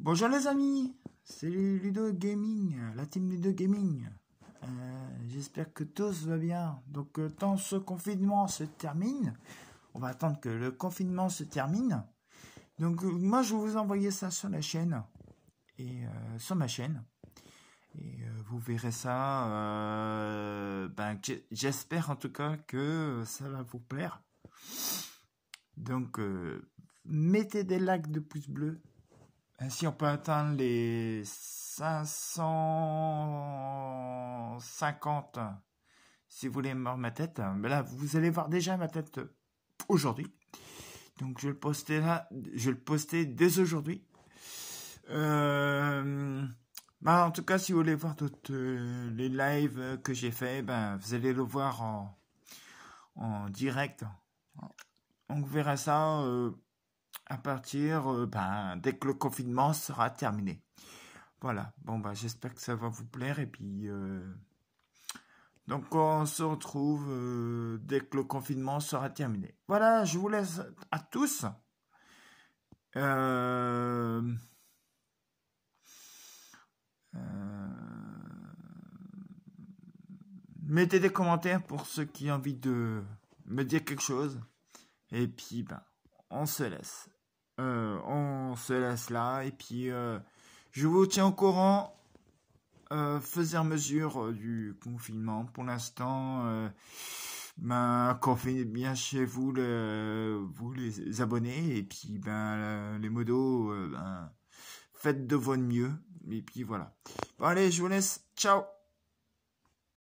Bonjour les amis, c'est Ludo Gaming, la team Ludo Gaming. Euh, j'espère que tous va bien. Donc euh, tant ce confinement se termine, on va attendre que le confinement se termine. Donc euh, moi je vais vous envoyer ça sur la chaîne et sur ma chaîne. Et vous verrez ça. Ben, j'espère en tout cas que ça va vous plaire. Donc mettez des likes de pouces bleus euh, si on peut atteindre les 550 euh, si vous voulez voir ma tête. Mais euh, ben là, vous allez voir déjà ma tête aujourd'hui. Donc, je vais le poster là. Je vais le poster dès aujourd'hui. Bah, en tout cas, si vous voulez voir toutes les lives que j'ai fait, ben, vous allez le voir en, direct. On verra ça à partir euh, ben, dès que le confinement sera terminé. Voilà, bon ben, j'espère que ça va vous plaire et puis euh, donc on se retrouve euh, dès que le confinement sera terminé. Voilà, je vous laisse à tous. Mettez des commentaires pour ceux qui ont envie de me dire quelque chose. Et puis, ben, on se laisse on euh, se laisse là. Et puis, euh, je vous tiens au courant, euh, faisant mesure du confinement. Pour l'instant, ben, confinez bien chez vous, vous les abonnés. Et puis, ben, les modos, ben, faites de votre mieux. Et puis, voilà. allez, je vous laisse. Ciao